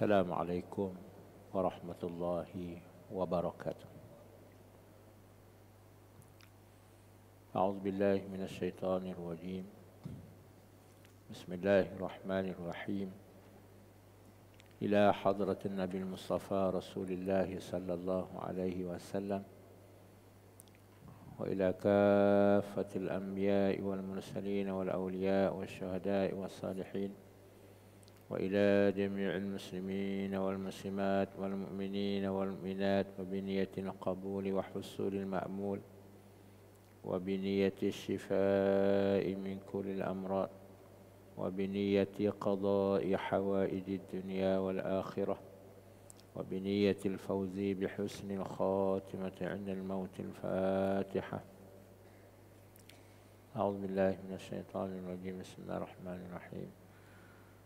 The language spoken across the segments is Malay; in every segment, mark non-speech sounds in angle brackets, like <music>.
السلام عليكم ورحمة الله وبركاته أعوذ بالله من الشيطان الرجيم بسم الله الرحمن الرحيم إلى حضرة النبي المصطفى رسول الله صلى الله عليه وسلم وإلى كافة الأنبياء والمرسلين والأولياء والشهداء والصالحين وإلى جميع المسلمين والمسلمات والمؤمنين والمؤمنات وبنية القبول وحصول المأمول وبنية الشفاء من كل الأمراض وبنية قضاء حوائج الدنيا والآخرة وبنية الفوز بحسن الخاتمة عند الموت الفاتحة أعوذ بالله من الشيطان الرجيم بسم الله الرحمن الرحيم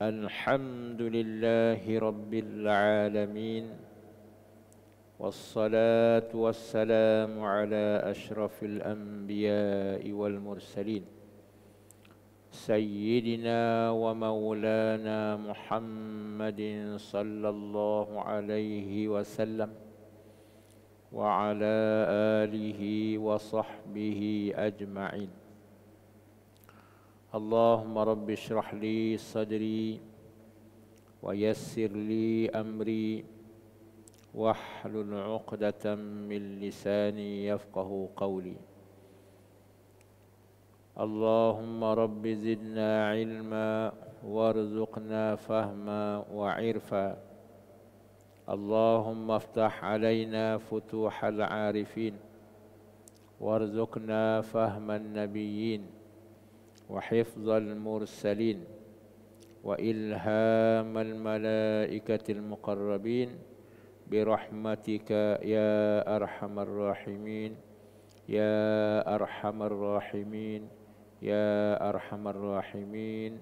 الحمد لله رب العالمين والصلاة والسلام على أشرف الأنبياء والمرسلين سيدنا ومولانا محمد صلى الله عليه وسلم وعلى آله وصحبه أجمعين اللهم رب اشرح لي صدري ويسر لي أمري واحلل عقدة من لساني يفقه قولي اللهم رب زدنا علما وارزقنا فهما وعرفا اللهم افتح علينا فتوح العارفين وارزقنا فهم النبيين وحفظ المرسلين وإلهام الملائكة المقربين برحمتك يا أرحم الراحمين يا أرحم الراحمين يا أرحم الراحمين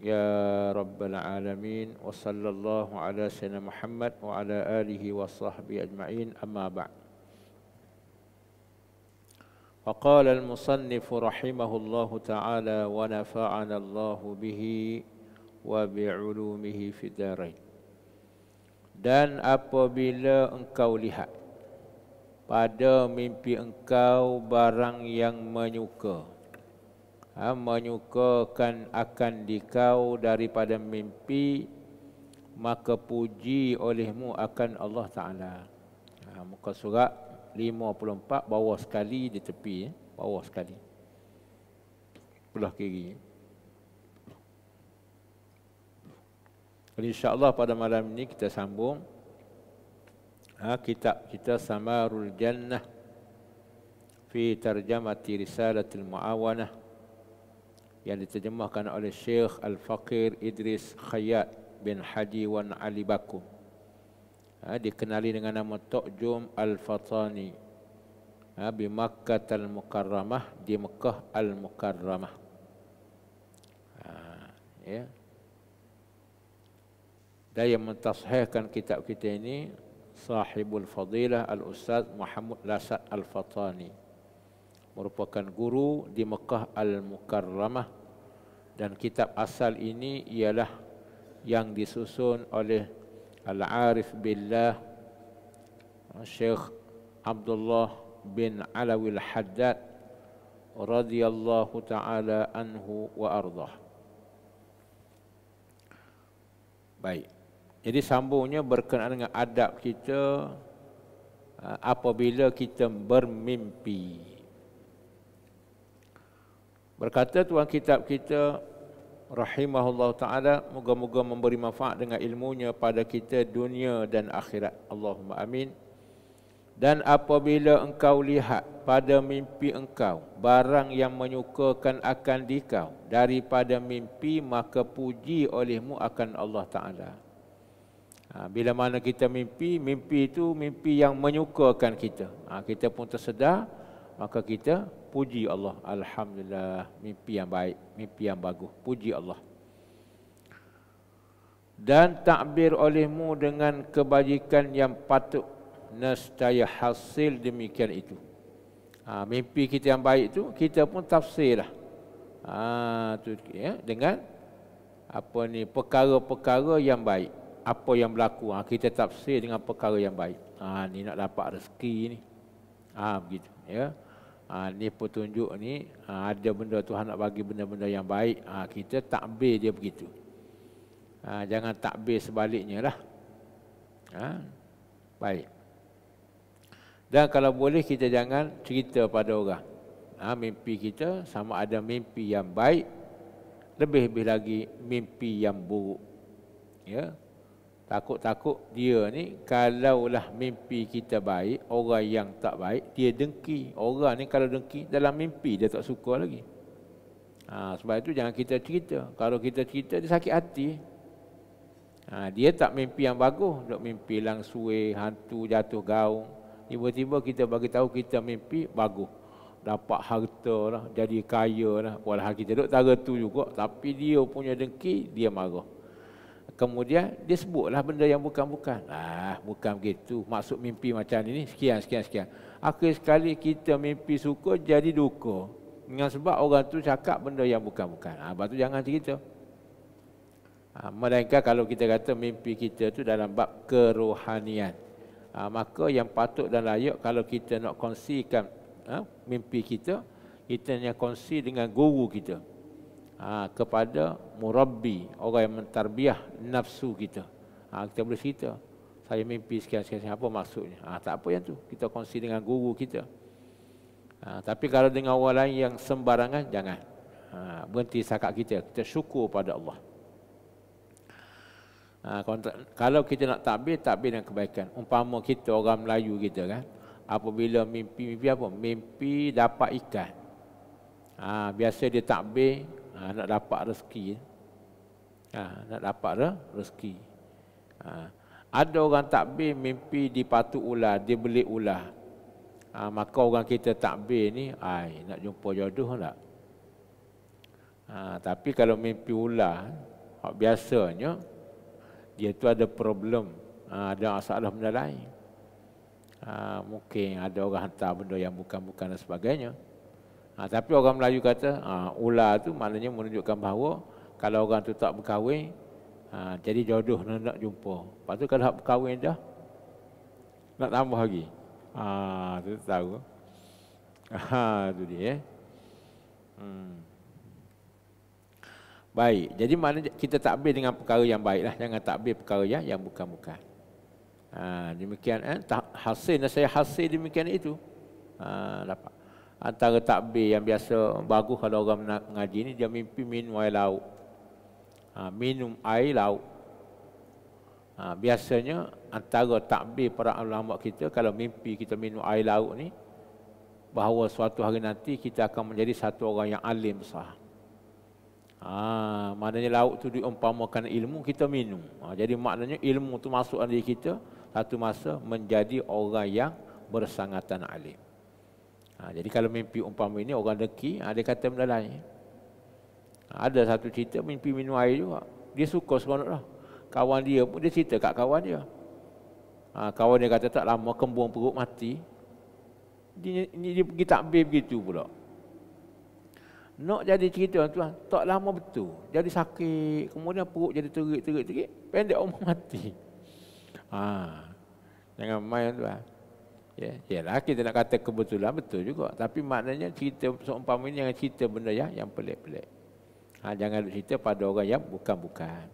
يا رب العالمين وصلى الله على سيدنا محمد وعلى آله وصحبه أجمعين أما بعد فقال المصنف رحمه الله تعالى ونفعنا الله به وبعلومه في الدارين dan apabila engkau lihat pada mimpi engkau barang yang menyuka ha, menyukakan akan dikau daripada mimpi maka puji olehmu akan Allah taala ha, muka surat 54 bawah sekali di tepi eh? bawah sekali belah kiri insyaallah pada malam ini kita sambung ha, kitab kita samarul jannah fi tarjamati risalatil muawanah yang diterjemahkan oleh Syekh Al-Faqir Idris Khayat bin Haji Wan Ali Bakum ha, dikenali dengan nama Tokjum Al-Fatani ha, di Makkah Al-Mukarramah di Mekah Al-Mukarramah ha, ya dan yang mentashihkan kitab kita ini Sahibul Fadilah Al-Ustaz Muhammad Lasat Al-Fatani merupakan guru di Mekah Al-Mukarramah dan kitab asal ini ialah yang disusun oleh Al-Arif Billah Syekh Abdullah bin Alawi Al-Haddad radhiyallahu ta'ala anhu wa ardah Baik Jadi sambungnya berkenaan dengan adab kita uh, Apabila kita bermimpi Berkata tuan kitab kita rahimahullah ta'ala Moga-moga memberi manfaat dengan ilmunya pada kita dunia dan akhirat Allahumma amin dan apabila engkau lihat pada mimpi engkau barang yang menyukakan akan dikau daripada mimpi maka puji olehmu akan Allah Taala. Ha, bila mana kita mimpi, mimpi itu mimpi yang menyukakan kita. Ha, kita pun tersedar maka kita puji Allah. Alhamdulillah, mimpi yang baik, mimpi yang bagus. Puji Allah. Dan takbir olehmu dengan kebajikan yang patut nescaya hasil demikian itu. Ha, mimpi kita yang baik itu kita pun tafsirlah. Ha, tu, ya, dengan apa ni perkara-perkara yang baik. Apa yang berlaku ha, kita tafsir dengan perkara yang baik. Ha, ni nak dapat rezeki ni. Ah ha, begitu ya ha, ni petunjuk ni ha, ada benda Tuhan nak bagi benda-benda yang baik ha, kita takbir dia begitu ha, jangan takbir sebaliknya lah ha, baik dan kalau boleh kita jangan cerita pada orang ha, mimpi kita sama ada mimpi yang baik lebih-lebih lagi mimpi yang buruk ya Takut-takut dia ni kalaulah mimpi kita baik, orang yang tak baik, dia dengki. Orang ni kalau dengki, dalam mimpi dia tak suka lagi. Ha, sebab itu jangan kita cerita. Kalau kita cerita, dia sakit hati. Ha, dia tak mimpi yang bagus. Dok mimpi langsue, hantu, jatuh gaung. Tiba-tiba kita bagi tahu kita mimpi, bagus. Dapat harta lah, jadi kaya lah. Walau kita duduk tara tu juga. Tapi dia punya dengki, dia marah. Kemudian dia sebutlah benda yang bukan-bukan. Ah, bukan begitu. Maksud mimpi macam ini, sekian, sekian, sekian. Akhir sekali kita mimpi suka jadi duka. Dengan sebab orang tu cakap benda yang bukan-bukan. Ah, lepas tu jangan cerita. Ha, melainkan kalau kita kata mimpi kita tu dalam bab kerohanian. Ha, maka yang patut dan layak kalau kita nak kongsikan ha, mimpi kita, kita hanya kongsi dengan guru kita. Ha, kepada murabbi, orang yang mentarbiah nafsu kita. Ha, kita boleh cerita, saya mimpi sekian-sekian, apa maksudnya? Ha, tak apa yang tu, kita kongsi dengan guru kita. Ha, tapi kalau dengan orang lain yang sembarangan, jangan. Ha, berhenti sakat kita, kita syukur pada Allah. Ha, kontra, kalau kita nak takbir, takbir dengan kebaikan. Umpama kita orang Melayu kita kan, apabila mimpi-mimpi apa? Mimpi dapat ikan. Ha, biasa dia takbir, ha, nak dapat rezeki ya. ha, nak dapat re, rezeki ha, ada orang takbir mimpi dipatuk ular dia beli ular ha, maka orang kita takbir ni ai nak jumpa jodoh tak ha, tapi kalau mimpi ular biasanya dia tu ada problem ha, ada masalah benda lain ha, mungkin ada orang hantar benda yang bukan-bukan dan sebagainya Ha, tapi orang Melayu kata, ha, ular tu maknanya menunjukkan bahawa kalau orang tu tak berkahwin, ha, jadi jodoh nak, nak jumpa. Lepas tu kalau tak berkahwin dah, nak tambah lagi. Ha, tu tahu. Ha, tu dia. Eh. Hmm. Baik, jadi mana kita takbir dengan perkara yang baik lah. Jangan takbir perkara yang, yang bukan-bukan. Ha, demikian, eh? hasil, saya hasil demikian itu. Ha, dapat antara takbir yang biasa bagus kalau orang nak mengaji ni dia mimpi minum air laut. Ha, minum air laut. Ha, biasanya antara takbir para ulama kita kalau mimpi kita minum air laut ni bahawa suatu hari nanti kita akan menjadi satu orang yang alim sah. Ha, maknanya laut tu diumpamakan ilmu kita minum. Ha, jadi maknanya ilmu tu masuk dalam diri kita satu masa menjadi orang yang bersangatan alim. Ha, jadi kalau mimpi umpama ini orang deki, ha, dia kata benda lain. Ha, ada satu cerita mimpi minum air juga. Dia suka seronok lah. Kawan dia pun dia cerita kat kawan dia. Ha, kawan dia kata tak lama kembung perut mati. Dia, dia, dia pergi takbir begitu pula. Nak jadi cerita tuan, tak lama betul. Jadi sakit, kemudian perut jadi terik-terik-terik. Pendek umur <laughs> mati. Ha, jangan main tuan. Ya, yalah kita nak kata kebetulan betul juga. Tapi maknanya cerita seumpama ini jangan cerita benda ya, yang pelik-pelik. Ha, jangan cerita pada orang yang bukan-bukan.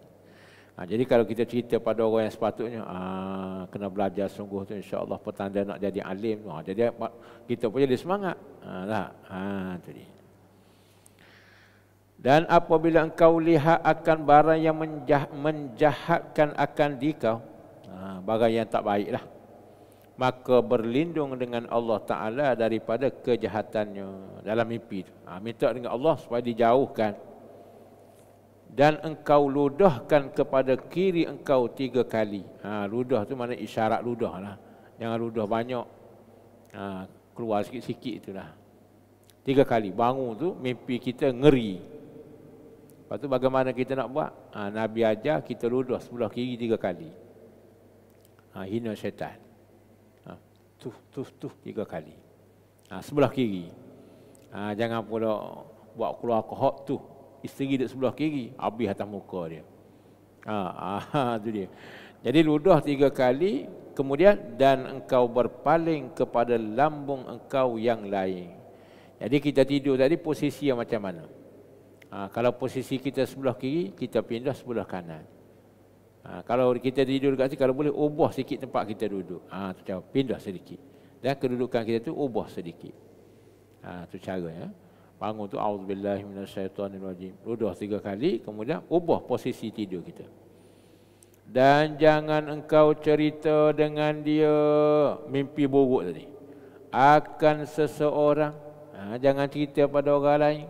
Ha, jadi kalau kita cerita pada orang yang sepatutnya, ha, kena belajar sungguh tu insya Allah petanda nak jadi alim. Ha, jadi kita pun jadi semangat. Ha, tak? Lah. Ha, itu dia. Dan apabila engkau lihat akan barang yang menjah, menjahatkan akan di kau, ha, barang yang tak baik lah maka berlindung dengan Allah Ta'ala daripada kejahatannya dalam mimpi Ha, minta dengan Allah supaya dijauhkan. Dan engkau ludahkan kepada kiri engkau tiga kali. Ha, ludah tu mana isyarat ludah lah. Jangan ludah banyak. Ha, keluar sikit-sikit lah. Tiga kali bangun tu mimpi kita ngeri. Lepas tu bagaimana kita nak buat? Ha, Nabi ajar kita ludah sebelah kiri tiga kali. Ha, hina syaitan tuh tuh tuh tiga kali. Ha, sebelah kiri. Ha, jangan pula buat keluar kohok tu. Isteri duduk sebelah kiri. Habis atas muka dia. Ha, ha, ha, tu dia. Jadi ludah tiga kali. Kemudian dan engkau berpaling kepada lambung engkau yang lain. Jadi kita tidur tadi posisi yang macam mana? Ha, kalau posisi kita sebelah kiri, kita pindah sebelah kanan. Ha, kalau kita tidur dekat situ, kalau boleh oh, ubah sedikit tempat kita duduk. Ha, tu cara, pindah sedikit. Dan kedudukan kita tu oh, ubah sedikit. Ha, tu cara ya. Bangun tu, A'udzubillahiminasyaitanirrojim. Rudah tiga kali, kemudian oh, ubah posisi tidur kita. Dan jangan engkau cerita dengan dia mimpi buruk tadi. Akan seseorang. Ha, jangan cerita pada orang lain.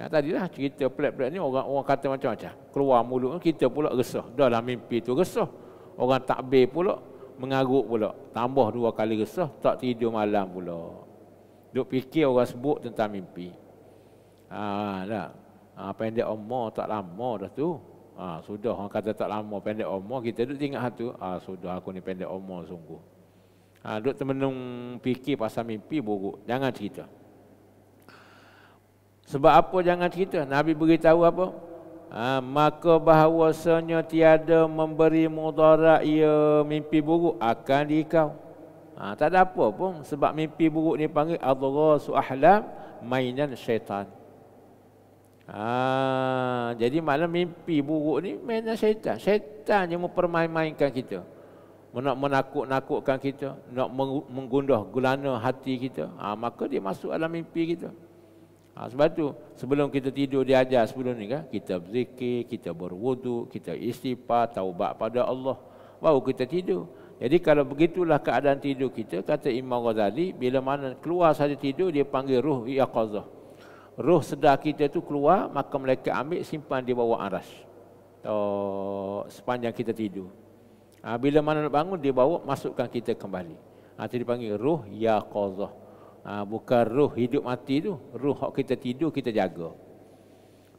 Ya, tadilah cerita pelat-pelat ni orang orang kata macam-macam. Keluar mulut kita pula resah. dahlah mimpi tu resah. Orang takbir pula mengaruk pula. Tambah dua kali resah, tak tidur malam pula. Duk fikir orang sebut tentang mimpi. Ah, ha, dah. Ha, pendek umur tak lama dah tu. Ha, sudah orang kata tak lama pendek umur kita duk tengok satu. Ah, sudah aku ni pendek umur sungguh. Ah, ha, duk termenung fikir pasal mimpi buruk. Jangan cerita. Sebab apa jangan cerita? Nabi beritahu apa? Ha, maka bahawasanya tiada memberi mudarat ia mimpi buruk akan diikau. Ha, tak ada apa pun sebab mimpi buruk ni panggil Allah su'ahlam mainan syaitan. Ha, jadi maknanya mimpi buruk ni mainan syaitan. Syaitan yang mempermain-mainkan kita. Nak menakut-nakutkan kita. Nak menggundah gulana hati kita. Ha, maka dia masuk dalam mimpi kita. Ha, sebab tu sebelum kita tidur dia ajar sebelum ni kan kita berzikir, kita berwudu, kita istighfar, taubat pada Allah baru kita tidur. Jadi kalau begitulah keadaan tidur kita kata Imam Ghazali bila mana keluar saja tidur dia panggil ruh yaqazah. Ruh sedar kita tu keluar maka mereka ambil simpan di bawah aras. Oh, sepanjang kita tidur. Ha, bila mana nak bangun dia bawa masukkan kita kembali. Ha, itu dipanggil ruh yaqazah. Ha, bukan ruh hidup mati tu ruh hak kita tidur kita jaga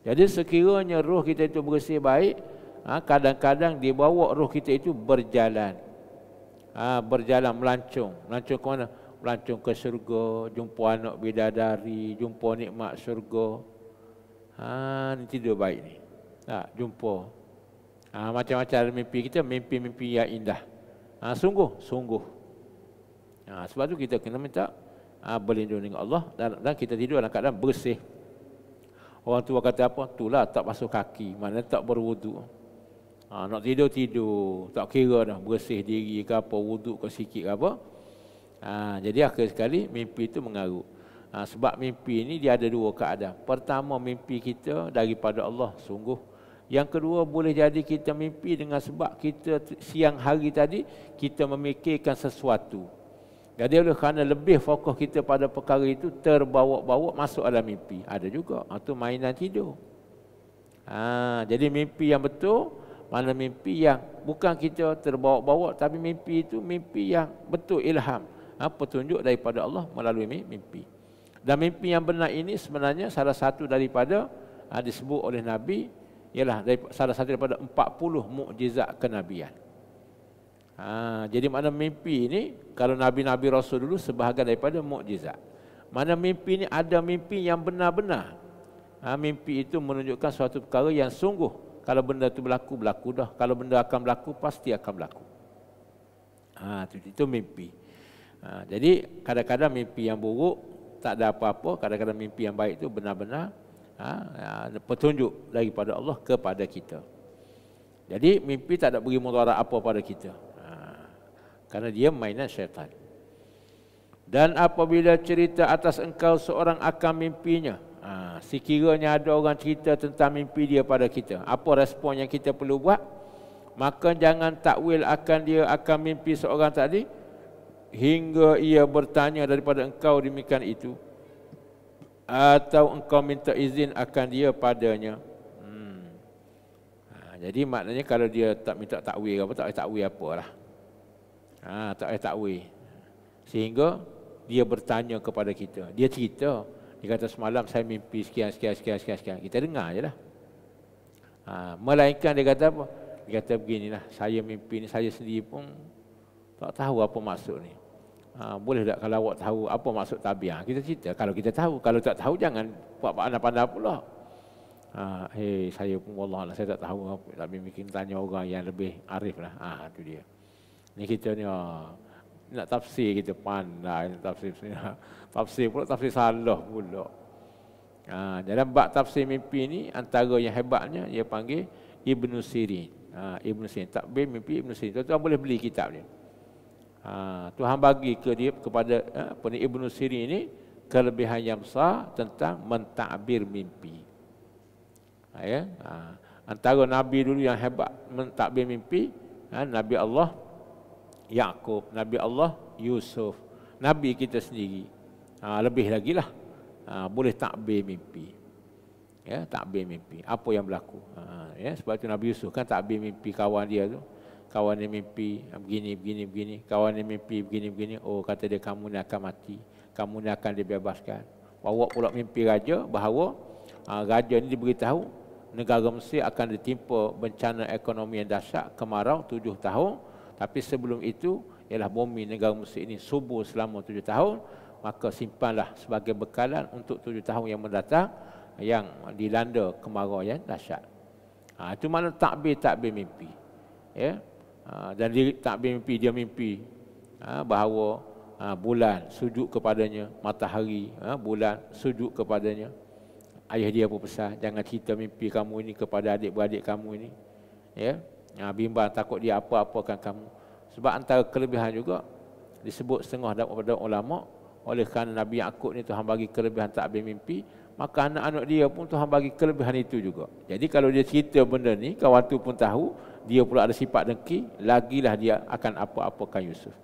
jadi sekiranya ruh kita itu bersih baik ha, kadang-kadang dibawa ruh kita itu berjalan ha, berjalan melancung melancung ke mana melancung ke surga jumpa anak bidadari jumpa nikmat surga ha ni tidur baik ni tak jumpa ha, macam-macam mimpi kita mimpi-mimpi yang indah ha, sungguh sungguh ha, sebab tu kita kena minta ha, berlindung dengan Allah dan, dan kita tidur dalam keadaan bersih. Orang tua kata apa? Itulah tak basuh kaki, mana tak berwudu. Ha, ah, nak tidur, tidur. Tak kira dah bersih diri ke apa, wuduk ke sikit ke apa. Ha, jadi akhir sekali mimpi itu mengaruh. Ha, sebab mimpi ini dia ada dua keadaan. Pertama mimpi kita daripada Allah sungguh. Yang kedua boleh jadi kita mimpi dengan sebab kita siang hari tadi kita memikirkan sesuatu. Jadi oleh kerana lebih fokus kita pada perkara itu terbawa-bawa masuk dalam mimpi. Ada juga. Itu ha, mainan tidur. Ha, jadi mimpi yang betul mana mimpi yang bukan kita terbawa-bawa tapi mimpi itu mimpi yang betul ilham. Ha, petunjuk daripada Allah melalui mimpi. Dan mimpi yang benar ini sebenarnya salah satu daripada ha, disebut oleh Nabi ialah salah satu daripada 40 mukjizat kenabian. Ha, jadi mana mimpi ini, kalau Nabi-Nabi Rasul dulu sebahagian daripada mukjizat. Mana mimpi ini ada mimpi yang benar-benar. Ha, mimpi itu menunjukkan suatu perkara yang sungguh. Kalau benda itu berlaku, berlaku dah. Kalau benda akan berlaku, pasti akan berlaku. Ha, itu, itu mimpi. Ha, jadi kadang-kadang mimpi yang buruk, tak ada apa-apa. Kadang-kadang mimpi yang baik itu benar-benar ha, ya, petunjuk daripada Allah kepada kita. Jadi mimpi tak ada beri mudarat apa pada kita. Karena dia mainan syaitan. Dan apabila cerita atas engkau seorang akan mimpinya. Ha, sekiranya ada orang cerita tentang mimpi dia pada kita. Apa respon yang kita perlu buat? Maka jangan takwil akan dia akan mimpi seorang tadi. Hingga ia bertanya daripada engkau demikian itu. Atau engkau minta izin akan dia padanya. Hmm. Ha, jadi maknanya kalau dia tak minta takwil apa tak takwil apalah. Ha, tak payah eh, takwil. Sehingga dia bertanya kepada kita. Dia cerita. Dia kata semalam saya mimpi sekian, sekian, sekian, sekian. sekian. Kita dengar je lah. Ha, melainkan dia kata apa? Dia kata beginilah. Saya mimpi ni saya sendiri pun tak tahu apa maksud ni. Ha, boleh tak kalau awak tahu apa maksud tabiah? Kita cerita. Kalau kita tahu. Kalau tak tahu jangan buat pandai-pandai pula. Ha, hey, eh, saya pun Allah lah. Saya tak tahu apa. Tapi mungkin tanya orang yang lebih arif lah. Ha, itu dia. Ni kita ah, ni nak tafsir kita pandai nak tafsir sini. <laughs> Tafsir pula tafsir salah pula. Ha, dalam bab tafsir mimpi ni antara yang hebatnya dia panggil Ibnu Sirin. Ha, Ibnu Sirin takbir mimpi Ibnu Sirin. Tuan, boleh beli kitab ni. Ha, Tuhan bagi ke dia kepada apa ni Ibnu Sirin ni kelebihan yang besar tentang mentakbir mimpi. Ha, ya. Ha, antara nabi dulu yang hebat mentakbir mimpi, ha, Nabi Allah Yakub, Nabi Allah Yusuf, Nabi kita sendiri. Ha, lebih lagi lah ha, boleh takbir mimpi. Ya, takbir mimpi. Apa yang berlaku? Ha, ya, sebab tu Nabi Yusuf kan takbir mimpi kawan dia tu. Kawan dia mimpi ha, begini, begini, begini. Kawan dia mimpi begini, begini. Oh, kata dia kamu ni akan mati. Kamu ni akan dibebaskan. Bawa pula mimpi raja bahawa ha, raja ni diberitahu negara Mesir akan ditimpa bencana ekonomi yang dahsyat kemarau tujuh tahun tapi sebelum itu ialah bumi negara Mesir ini subur selama tujuh tahun maka simpanlah sebagai bekalan untuk tujuh tahun yang mendatang yang dilanda kemarau yang dahsyat. Ha, itu mana takbir takbir mimpi. Ya. Ha, dan di takbir mimpi dia mimpi ha, bahawa ha, bulan sujud kepadanya, matahari ha, bulan sujud kepadanya. Ayah dia pun pesan jangan cerita mimpi kamu ini kepada adik-beradik kamu ini. Ya ha, bimbang takut dia apa-apakan kamu sebab antara kelebihan juga disebut setengah daripada ulama oleh kerana Nabi Yaakob ni Tuhan bagi kelebihan tak ambil mimpi maka anak-anak dia pun Tuhan bagi kelebihan itu juga jadi kalau dia cerita benda ni kawan tu pun tahu dia pula ada sifat dengki lagilah dia akan apa-apakan Yusuf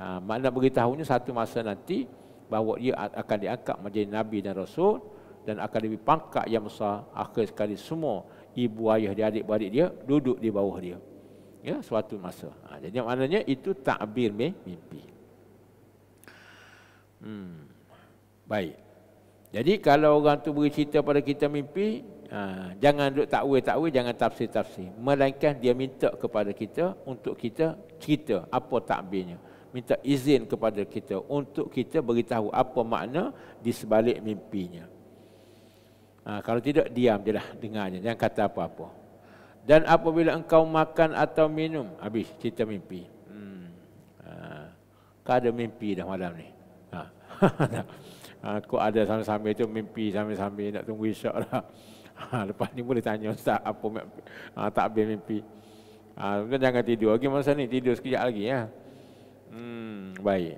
ha, makna beritahunya satu masa nanti bahawa dia akan diangkat menjadi Nabi dan Rasul dan akan lebih pangkat yang besar akhir sekali semua ibu ayah dia adik beradik dia duduk di bawah dia ya suatu masa ha, jadi maknanya itu takbir mimpi hmm baik jadi kalau orang tu bercerita pada kita mimpi ha, jangan duk takwil takwil jangan tafsir tafsir melainkan dia minta kepada kita untuk kita cerita apa takbirnya minta izin kepada kita untuk kita beritahu apa makna di sebalik mimpinya. Ha, kalau tidak, diam je lah dengarnya. Jangan kata apa-apa. Dan apabila engkau makan atau minum, habis cerita mimpi. Hmm. Ha, kau ada mimpi dah malam ni. Ha. <laughs> ha, kau ada sambil-sambil tu mimpi sambil-sambil nak tunggu isyak lah. <laughs> Ha, lepas ni boleh tanya ustaz apa mimpi. Ha, tak habis mimpi. Ha, kan jangan tidur lagi masa ni, tidur sekejap lagi. Ya. Hmm, Baik.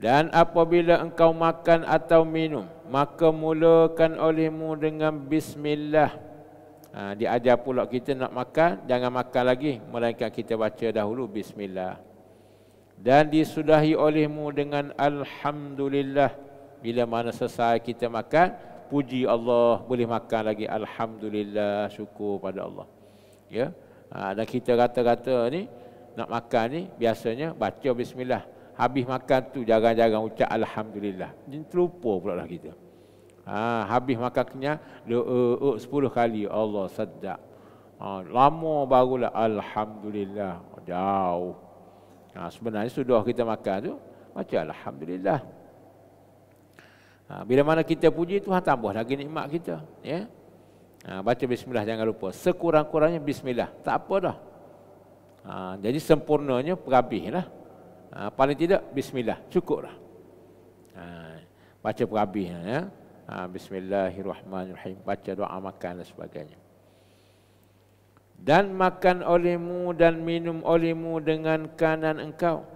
Dan apabila engkau makan atau minum, maka mulakan olehmu dengan bismillah. Ha, diajar pula kita nak makan, jangan makan lagi. Melainkan kita baca dahulu bismillah. Dan disudahi olehmu dengan alhamdulillah. Bila mana selesai kita makan, puji Allah, boleh makan lagi. Alhamdulillah, syukur pada Allah. Ya, ha, Dan kita kata-kata ni, nak makan ni, biasanya baca Bismillah. Habis makan tu jarang-jarang ucap Alhamdulillah. jangan terlupa pula lah kita. Ha, habis makan kenyal, uh, uh, sepuluh kali Allah sedap. Ha, lama barulah Alhamdulillah. Jauh. Ha, sebenarnya sudah kita makan tu, macam Alhamdulillah. Ha, bila mana kita puji, Tuhan tambah lagi nikmat kita. Ya? Ha, baca bismillah jangan lupa. Sekurang-kurangnya bismillah. Tak apa dah. Ha, jadi sempurnanya perhabis lah. Ya? Ha, paling tidak bismillah cukuplah. Ha, baca perabi ha, ya. Ha, bismillahirrahmanirrahim baca doa makan dan sebagainya. Dan makan olehmu dan minum olehmu dengan kanan engkau.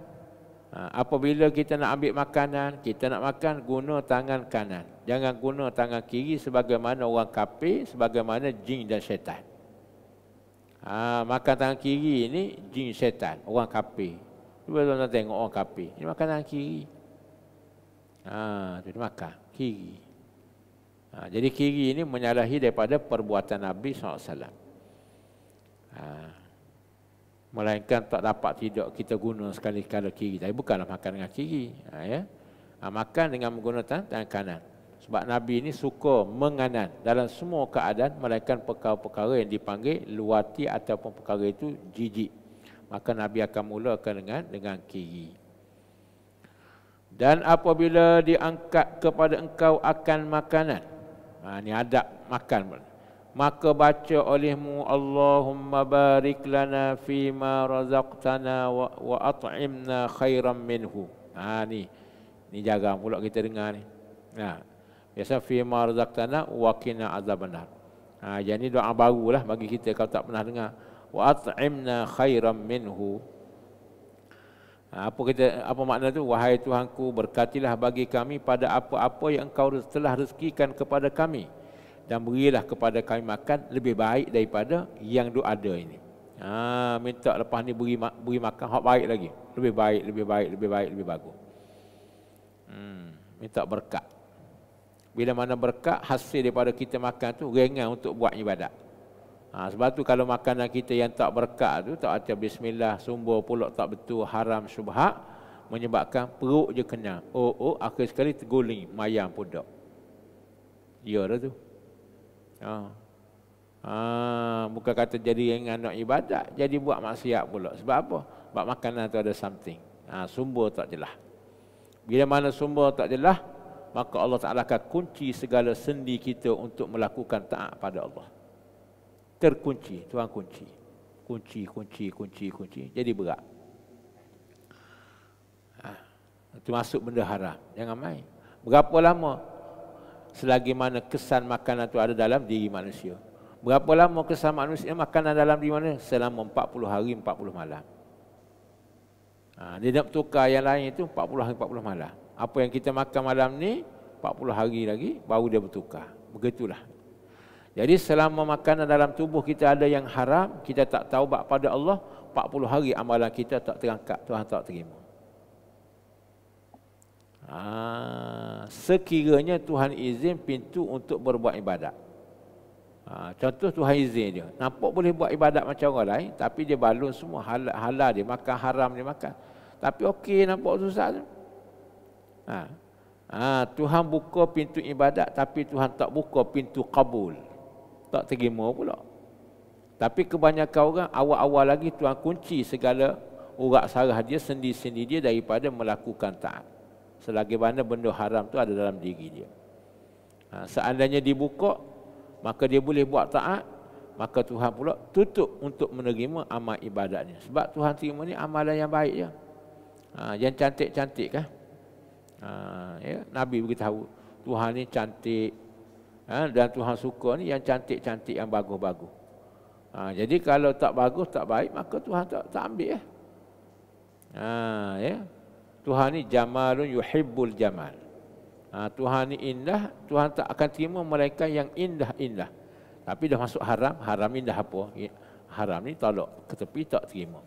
Ha, apabila kita nak ambil makanan, kita nak makan guna tangan kanan. Jangan guna tangan kiri sebagaimana orang kafir, sebagaimana jin dan syaitan. Ha, makan tangan kiri ini jin syaitan, orang kafir. Cuba tuan-tuan tengok orang kapi. Ini makanan kiri. Ha, tu dia makan. Kiri. Ha, jadi kiri ini menyalahi daripada perbuatan Nabi SAW. Ha, melainkan tak dapat tidak kita guna sekali-kali kiri. Tapi bukanlah makan dengan kiri. Ha, ya? Ha, makan dengan menggunakan tangan kanan. Sebab Nabi ini suka menganan dalam semua keadaan melainkan perkara-perkara yang dipanggil luati ataupun perkara itu jijik maka Nabi akan mulakan dengan dengan kiri. Dan apabila diangkat kepada engkau akan makanan. Ha, ini adab makan. Maka baca olehmu Allahumma barik lana fi ma razaqtana wa, wa at'imna khairan minhu. Ha, ni. Ni jaga mulut kita dengar ni. Ha. Biasa ma razaqtana wa qina azabannar. Ha, jadi doa barulah bagi kita kalau tak pernah dengar wa at'imna khairam minhu apa kita apa makna tu wahai tuhanku berkatilah bagi kami pada apa-apa yang engkau telah rezekikan kepada kami dan berilah kepada kami makan lebih baik daripada yang dok ada ini ha minta lepas ni beri beri makan hak baik lagi lebih baik lebih baik lebih baik lebih bagus hmm minta berkat bila mana berkat hasil daripada kita makan tu ringan untuk buat ibadat Ha, sebab tu kalau makanan kita yang tak berkat tu, tak ada bismillah, sumber pulak tak betul, haram subhak, menyebabkan perut je kenyang. Oh, oh, akhir sekali terguling, mayam pun tak. Ya lah tu. Ha. Ha, bukan kata jadi yang anak ibadat, jadi buat maksiat pula. Sebab apa? Sebab makanan tu ada something. Ha, sumber tak jelas. Bila mana sumber tak jelas, maka Allah Ta'ala akan kunci segala sendi kita untuk melakukan taat pada Allah terkunci, tuan kunci. Kunci, kunci, kunci, kunci. Jadi berat. Ha, itu ha. masuk benda haram. Jangan main. Berapa lama selagi mana kesan makanan tu ada dalam diri manusia. Berapa lama kesan manusia eh, makanan dalam diri mana? Selama 40 hari, 40 malam. Ha. Dia nak tukar yang lain itu 40 hari, 40 malam. Apa yang kita makan malam ni 40 hari lagi baru dia bertukar. Begitulah jadi selama makanan dalam tubuh kita ada yang haram, kita tak taubat pada Allah, 40 hari amalan kita tak terangkat, Tuhan tak terima. Ha, sekiranya Tuhan izin pintu untuk berbuat ibadat. Ha, contoh Tuhan izin dia. Nampak boleh buat ibadat macam orang lain, tapi dia balun semua hal halal dia, makan haram dia makan. Tapi okey nampak susah Ha. ha, Tuhan buka pintu ibadat, tapi Tuhan tak buka pintu kabul tak terima pula. Tapi kebanyakan orang awal-awal lagi tuan kunci segala urat sarah dia sendi-sendi dia daripada melakukan taat. Selagi mana benda haram tu ada dalam diri dia. Ha, seandainya dibuka maka dia boleh buat taat maka Tuhan pula tutup untuk menerima amal ibadatnya. Sebab Tuhan terima ni amalan yang baik ya. Ha, yang cantik-cantik kan. Ha, ya? Nabi beritahu Tuhan ni cantik, ha, dan Tuhan suka ni yang cantik-cantik yang bagus-bagus. Ha, jadi kalau tak bagus, tak baik, maka Tuhan tak, tak ambil. Eh. Ha, ya. Tuhan ni jamalun yuhibbul jamal. Ha, Tuhan ni indah, Tuhan tak akan terima mereka yang indah-indah. Tapi dah masuk haram, haram indah apa? Ya, haram ni tolak ke tepi tak terima.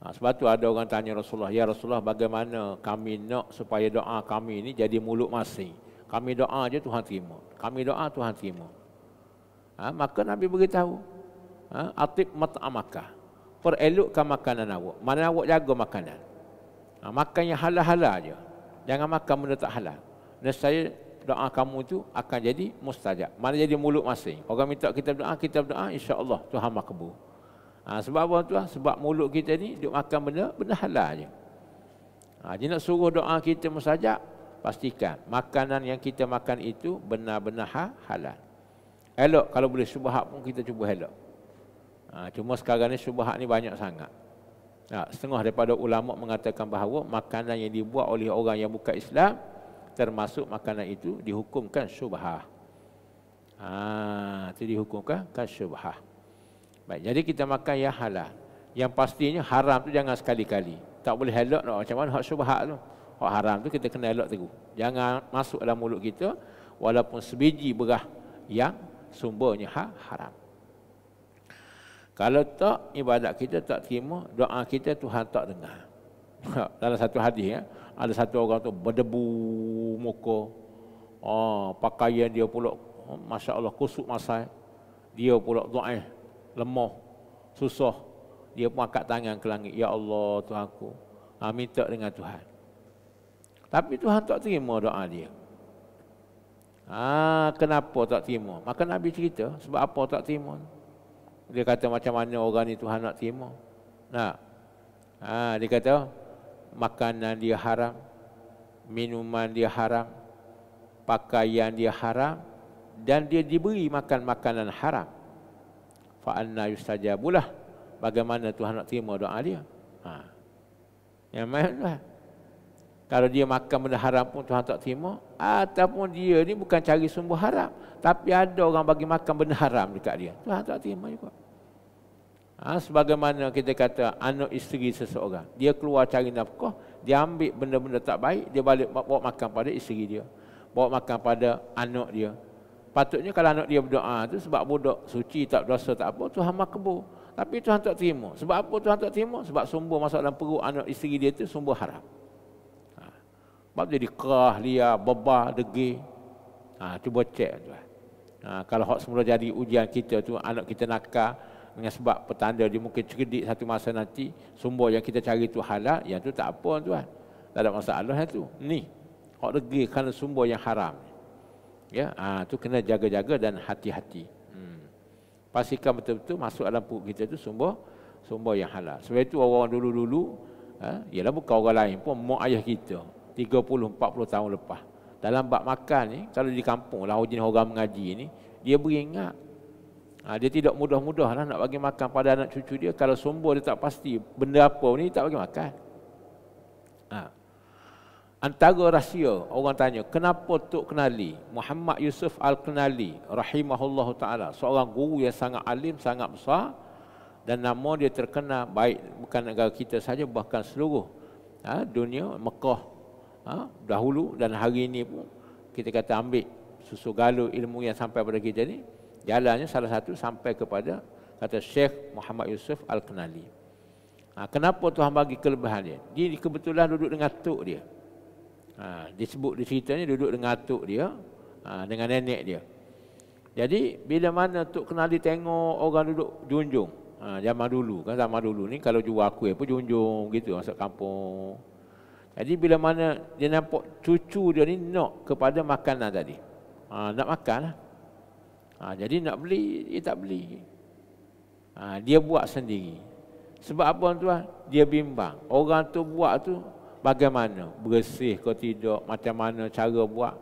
Ha, sebab tu ada orang tanya Rasulullah, Ya Rasulullah bagaimana kami nak supaya doa kami ni jadi muluk masing? Kami doa aja Tuhan terima. Kami doa Tuhan terima. Ha, maka Nabi beritahu, ha, atib mat'amaka. Perelokkan makanan awak. Mana awak jaga makanan. Ha, makan yang halal-halal aja. Jangan makan benda tak halal. Dan saya doa kamu tu akan jadi mustajab. Mana jadi mulut masing. Orang minta kita doa, kita doa, insya-Allah Tuhan makbul. Ha, sebab apa tuan? Sebab mulut kita ni dia makan benda benda halal aja. Ha, dia nak suruh doa kita mustajab, pastikan makanan yang kita makan itu benar-benar ha-, halal. Elok kalau boleh subahak pun kita cuba elok. Ha, cuma sekarang ni subahak ni banyak sangat. Ha, setengah daripada ulama' mengatakan bahawa makanan yang dibuat oleh orang yang bukan Islam termasuk makanan itu dihukumkan subahak. Ha, itu dihukumkan kan subahak. Baik, jadi kita makan yang halal. Yang pastinya haram tu jangan sekali-kali. Tak boleh elok lah. Macam mana hak subahak tu? hak haram tu kita kena elak teguh. Jangan masuk dalam mulut kita walaupun sebiji berah yang sumbernya hak haram. Kalau tak ibadat kita tak terima, doa kita Tuhan tak dengar. dalam satu hadis ya, ada satu orang tu berdebu muka. Oh, pakaian dia pula oh, masya-Allah kusut masai. Dia pula doa lemah, susah. Dia pun angkat tangan ke langit, ya Allah Tuhanku. Ha, minta dengan Tuhan. Tapi Tuhan tak terima doa dia. Ha, kenapa tak terima? Maka Nabi cerita sebab apa tak terima. Dia kata macam mana orang ni Tuhan nak terima. Nah. Ha, dia kata makanan dia haram, minuman dia haram, pakaian dia haram dan dia diberi makan makanan haram. Fa anna yustajabulah. Bagaimana Tuhan nak terima doa dia? Ha. Yang mana? kalau dia makan benda haram pun Tuhan tak terima ataupun dia ni bukan cari sumber haram tapi ada orang bagi makan benda haram dekat dia Tuhan tak terima juga ha, sebagaimana kita kata anak isteri seseorang dia keluar cari nafkah dia ambil benda-benda tak baik dia balik bawa makan pada isteri dia bawa makan pada anak dia patutnya kalau anak dia berdoa ha, tu sebab bodoh, suci tak berdosa tak apa Tuhan makbul tapi Tuhan tak terima. Sebab apa Tuhan tak terima? Sebab sumber masuk dalam perut anak isteri dia itu sumber haram. Bab jadi kerah, liar, bebah, degi. Ha, cuba cek tu. Lah. Ha, kalau hak semula jadi ujian kita tu, anak kita nakal, dengan sebab petanda dia mungkin cerdik satu masa nanti, sumber yang kita cari tu halal, yang tu tak apa tuan. Lah. Tak ada masalah yang lah tu. Ni, hak degi kerana sumber yang haram. Ya, ha, tu kena jaga-jaga dan hati-hati. Hmm. Pastikan betul-betul masuk dalam perut kita tu sumber sumber yang halal. Sebab itu orang-orang dulu-dulu, ha, ialah bukan orang lain pun, mak ayah kita. 30 40 tahun lepas dalam bab makan ni kalau di kampung lah ujian orang mengaji ni dia beringat ha, dia tidak mudah-mudah lah nak bagi makan pada anak cucu dia kalau sombong dia tak pasti benda apa ni tak bagi makan ha. antara rahsia orang tanya kenapa Tok Kenali Muhammad Yusuf Al-Kenali rahimahullah ta'ala seorang guru yang sangat alim sangat besar dan nama dia terkenal baik bukan negara kita saja bahkan seluruh ha, dunia Mekah ha? dahulu dan hari ini pun kita kata ambil susu galur ilmu yang sampai pada kita ni jalannya salah satu sampai kepada kata Syekh Muhammad Yusuf Al-Kenali. Ha, kenapa Tuhan bagi kelebihan dia? Dia kebetulan duduk dengan atuk dia. Ha, disebut di ceritanya duduk dengan atuk dia ha, dengan nenek dia. Jadi bila mana Tok Kenali tengok orang duduk junjung. Ha, zaman dulu kan zaman dulu ni kalau jual kuih pun junjung gitu masuk kampung. Jadi bila mana dia nampak cucu dia ni nak kepada makanan tadi. Ha, nak makan lah. Ha, jadi nak beli, dia tak beli. Ha, dia buat sendiri. Sebab apa tuan? Dia bimbang. Orang tu buat tu bagaimana? Bersih ke tidak? Macam mana cara buat?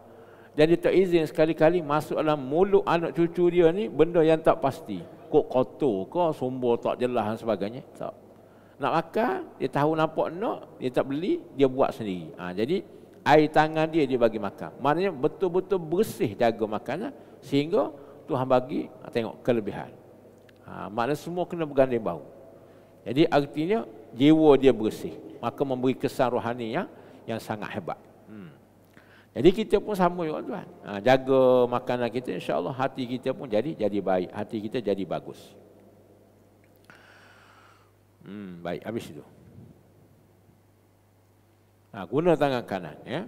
Jadi tak izin sekali-kali masuk dalam mulut anak cucu dia ni benda yang tak pasti. Kok kotor ke? Sumber tak jelas dan sebagainya. Tak nak makan, dia tahu nampak nak, dia tak beli, dia buat sendiri. Ha, jadi, air tangan dia, dia bagi makan. Maknanya, betul-betul bersih jaga makanan, sehingga Tuhan bagi, ha, tengok, kelebihan. Ha, maknanya, semua kena bergandeng bau. Jadi, artinya, jiwa dia bersih. Maka memberi kesan rohani yang, yang sangat hebat. Hmm. Jadi kita pun sama juga tuan. Ha, jaga makanan kita insya-Allah hati kita pun jadi jadi baik, hati kita jadi bagus. Hmm, baik, habis itu. Nah, ha, guna tangan kanan, ya.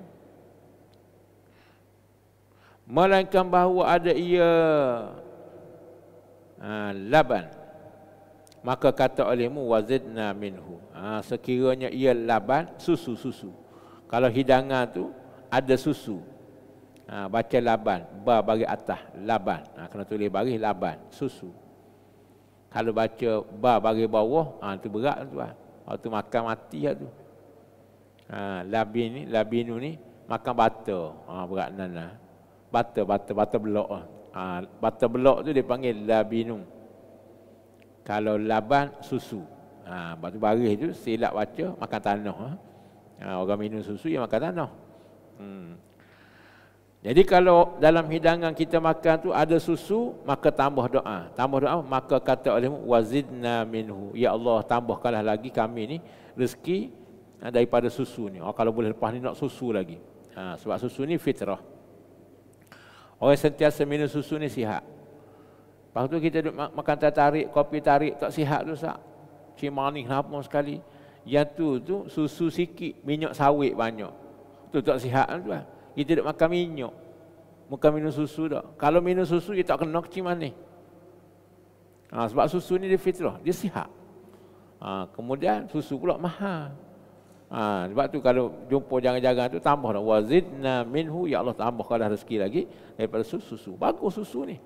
Melainkan bahawa ada ia ha, laban. Maka kata olehmu wazidna minhu. Ha, sekiranya ia laban, susu-susu. Kalau hidangan tu ada susu. Ha, baca laban. Ba bagi atas. Laban. Ha, kena tulis bagi laban. Susu kalau baca bar bagi bawah, ha, tu berat tu lah. Ha. tu makan mati lah tu. Ha, labin ni, labinu ni, makan bata. Ha, berat nan lah. Bata, bata, bata belok lah. Ha, bata belok tu dia panggil labinu. Kalau laban, susu. Ha, batu baris tu, silap baca, makan tanah. Ha. ha. orang minum susu, dia makan tanah. Hmm. Jadi kalau dalam hidangan kita makan tu ada susu, maka tambah doa. Tambah doa, maka kata olehmu, wazidna minhu. Ya Allah, tambahkanlah lagi kami ni rezeki ah, daripada susu ni. Oh, kalau boleh lepas ni nak susu lagi. Ha, sebab susu ni fitrah. Orang sentiasa minum susu ni sihat. Lepas tu kita duduk makan tarik, kopi tarik, tak sihat tu sak. Cik manis lah pun sekali. Yang tu tu susu sikit, minyak sawit banyak. Tu tak sihat tu lah dia tidak makan minyak. Bukan minum susu dah. Kalau minum susu, kita tak kena kecil manis. Ha, sebab susu ni dia fitrah, dia sihat. Ha, kemudian susu pula mahal. Ha, sebab tu kalau jumpa jangan-jangan tu tambah dah. Wazidna minhu, ya Allah tambah tambahkanlah rezeki lagi daripada susu-susu. Bagus susu ni.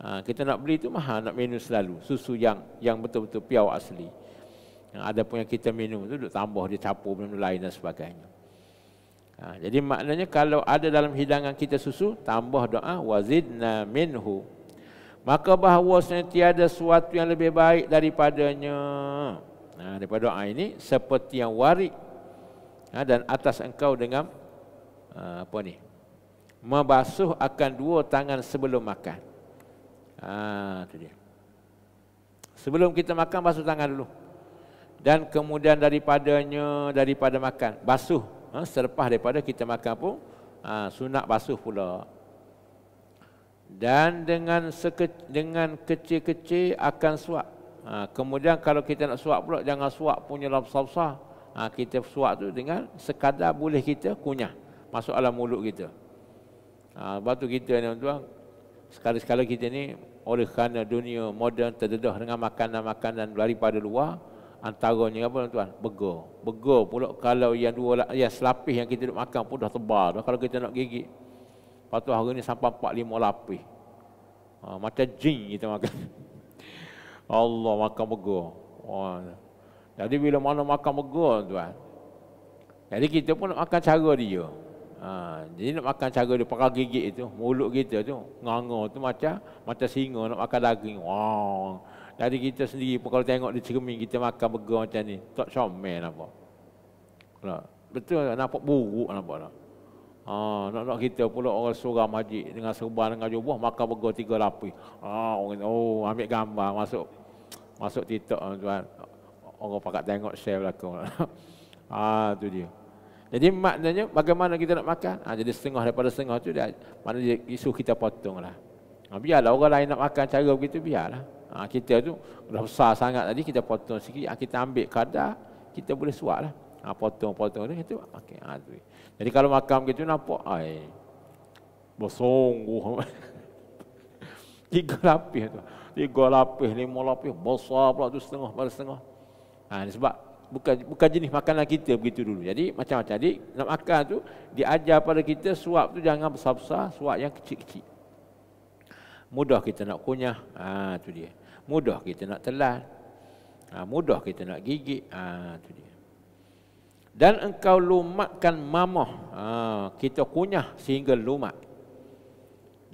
Ha, kita nak beli tu mahal, nak minum selalu. Susu yang yang betul-betul piau asli. Ha, ada pun yang kita minum tu, duk tambah dia capur benda lain dan sebagainya. Ha, jadi maknanya kalau ada dalam hidangan kita susu, tambah doa wazidna minhu. Maka bahawasanya tiada sesuatu yang lebih baik daripadanya. Ha, daripada doa ini seperti yang warik ha, dan atas engkau dengan ha, apa ni? Membasuh akan dua tangan sebelum makan. Ha, itu dia. Sebelum kita makan basuh tangan dulu. Dan kemudian daripadanya daripada makan basuh ha, selepas daripada kita makan pun ha, sunat basuh pula dan dengan seke, dengan kecil-kecil akan suap ha, kemudian kalau kita nak suap pula jangan suap punya lapsa-lapsa ha, kita suap tu dengan sekadar boleh kita kunyah masuk alam mulut kita ha, lepas tu kita ni tuan sekali-sekala kita ni oleh kerana dunia moden terdedah dengan makanan-makanan daripada luar Antaranya apa tuan? bego bego pula kalau yang dua lah, yang selapis yang kita nak makan pun dah tebal dah kalau kita nak gigit. Lepas tu hari ni sampai empat lima lapis. Ha, macam jin kita makan. <laughs> Allah makan bego ha. Jadi bila mana makan bego tuan? Jadi kita pun nak makan cara dia. Ha, jadi nak makan cara dia pakai gigit itu, mulut kita tu, nganga tu macam macam singa nak makan daging. Wow. Dari kita sendiri pun kalau tengok di cermin kita makan burger macam ni. Tak comel nampak. Nah, betul nampak buruk nampak tak? Ha, ah, nak nak kita pula orang seorang haji dengan serban dengan jubah makan burger tiga lapis. Ha, ah, orang oh ambil gambar masuk masuk TikTok tuan. Orang pakat tengok share belaka. <laughs> ha, ah, tu dia. Jadi maknanya bagaimana kita nak makan? Ha, jadi setengah daripada setengah tu dia maknanya isu kita potonglah. Ha, biarlah orang lain nak makan cara begitu biarlah ha, kita tu dah besar sangat tadi kita potong sikit ha, kita ambil kadar kita boleh suap lah ha, potong potong itu ha, jadi kalau makam kita nampak ai bersungguh <laughs> tiga lapis tu tiga lapis lima lapis besar pula tu setengah pada setengah ha, sebab bukan bukan jenis makanan kita begitu dulu. Jadi macam-macam jadi nak makan tu diajar pada kita suap tu jangan besar-besar, suap yang kecil-kecil. Mudah kita nak kunyah. Ah ha, tu dia mudah kita nak telan ha, mudah kita nak gigit ha, tu dia dan engkau lumatkan mamah ha, kita kunyah sehingga lumat